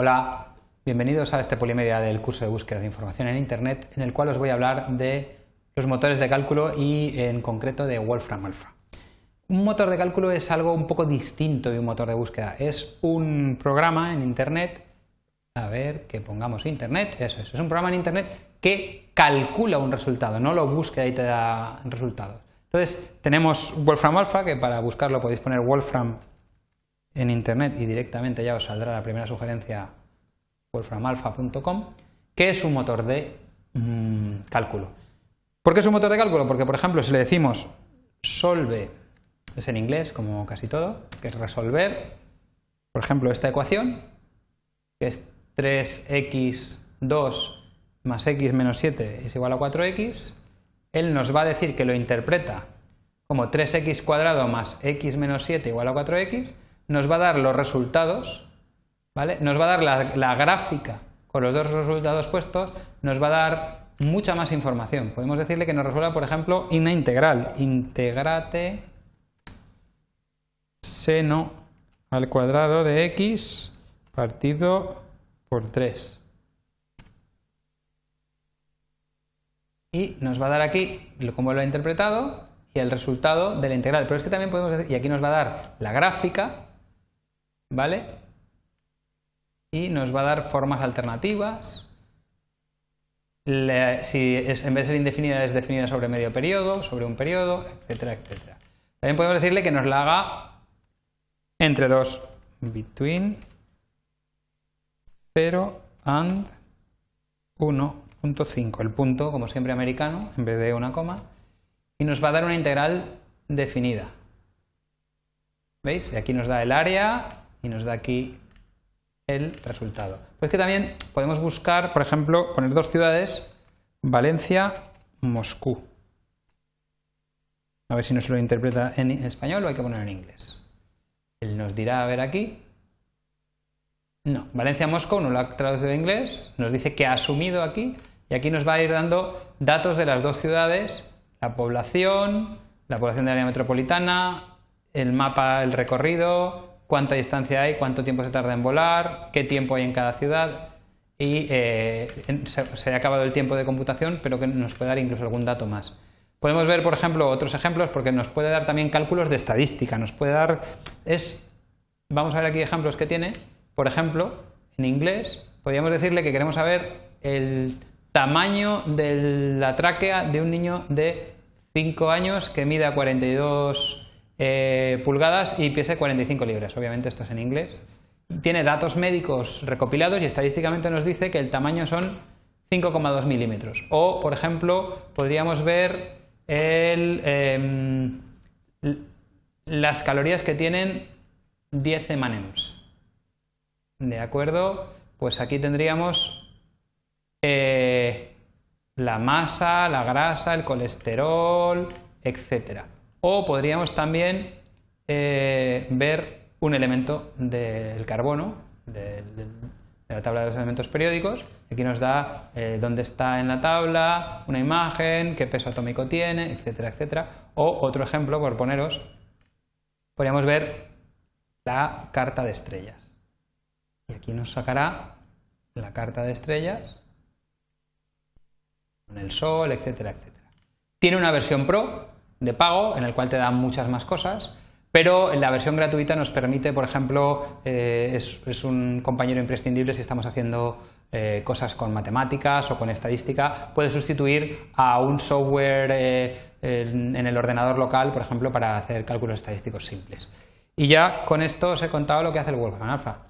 Hola, bienvenidos a este Polimedia del curso de búsqueda de información en Internet, en el cual os voy a hablar de los motores de cálculo y en concreto de Wolfram Alpha. Un motor de cálculo es algo un poco distinto de un motor de búsqueda. Es un programa en Internet, a ver, que pongamos Internet, eso, es, es un programa en Internet que calcula un resultado, no lo busca y te da resultados. Entonces tenemos Wolfram Alpha, que para buscarlo podéis poner Wolfram en internet y directamente ya os saldrá la primera sugerencia wolframalpha.com que es un motor de mm, cálculo. ¿Por qué es un motor de cálculo? Porque, por ejemplo, si le decimos solve, es en inglés como casi todo, que es resolver, por ejemplo, esta ecuación, que es 3x2 más x menos 7 es igual a 4x, él nos va a decir que lo interpreta como 3x cuadrado más x menos 7 igual a 4x, nos va a dar los resultados, ¿vale? Nos va a dar la, gráfica con los dos resultados puestos, nos va a dar mucha más información. Podemos decirle que nos resuelva, por ejemplo, una integral. Integrate seno al cuadrado de x partido por 3. Y nos va a dar aquí como lo ha interpretado y el resultado de la integral. Pero es que también podemos decir, y aquí nos va a dar la gráfica ¿Vale? Y nos va a dar formas alternativas. si es, en vez de ser indefinida es definida sobre medio periodo, sobre un periodo, etcétera, etcétera. También podemos decirle que nos la haga entre dos, between 0 and 1.5, el punto como siempre americano en vez de una coma, y nos va a dar una integral definida. ¿Veis? Y aquí nos da el área, y nos da aquí el resultado. Pues que también podemos buscar, por ejemplo, poner dos ciudades, Valencia, Moscú. A ver si nos lo interpreta en español o hay que poner en inglés. Él nos dirá, a ver aquí. No, Valencia-Moscú no lo ha traducido en inglés, nos dice que ha asumido aquí y aquí nos va a ir dando datos de las dos ciudades, la población, la población del área metropolitana, el mapa, el recorrido, cuánta distancia hay, cuánto tiempo se tarda en volar, qué tiempo hay en cada ciudad y eh, se, ha acabado el tiempo de computación, pero que nos puede dar incluso algún dato más. Podemos ver, por ejemplo, otros ejemplos porque nos puede dar también cálculos de estadística, nos puede dar es vamos a ver aquí ejemplos que tiene, por ejemplo, en inglés podríamos decirle que queremos saber el tamaño de la tráquea de un niño de 5 años que mida 42 eh, pulgadas y de 45 libras. Obviamente esto es en inglés. Tiene datos médicos recopilados y estadísticamente nos dice que el tamaño son 5,2 milímetros. O, por ejemplo, podríamos ver em, las calorías que tienen 10 manems. De acuerdo, pues aquí tendríamos eh, la masa, la grasa, el colesterol, etcétera. O podríamos también eh, ver un elemento del carbono, de, la tabla de los elementos periódicos. Aquí nos da eh, dónde está en la tabla, una imagen, qué peso atómico tiene, etcétera, etcétera. O otro ejemplo, por poneros, podríamos ver la carta de estrellas. Y aquí nos sacará la carta de estrellas con el sol, etcétera, etcétera. Tiene una versión pro de pago en el cual te dan muchas más cosas. Pero la versión gratuita nos permite, por ejemplo, eh, es, un compañero imprescindible si estamos haciendo eh, cosas con matemáticas o con estadística, puede sustituir a un software eh, en, el ordenador local, por ejemplo, para hacer cálculos estadísticos simples. Y ya con esto os he contado lo que hace el Wolfram Alpha.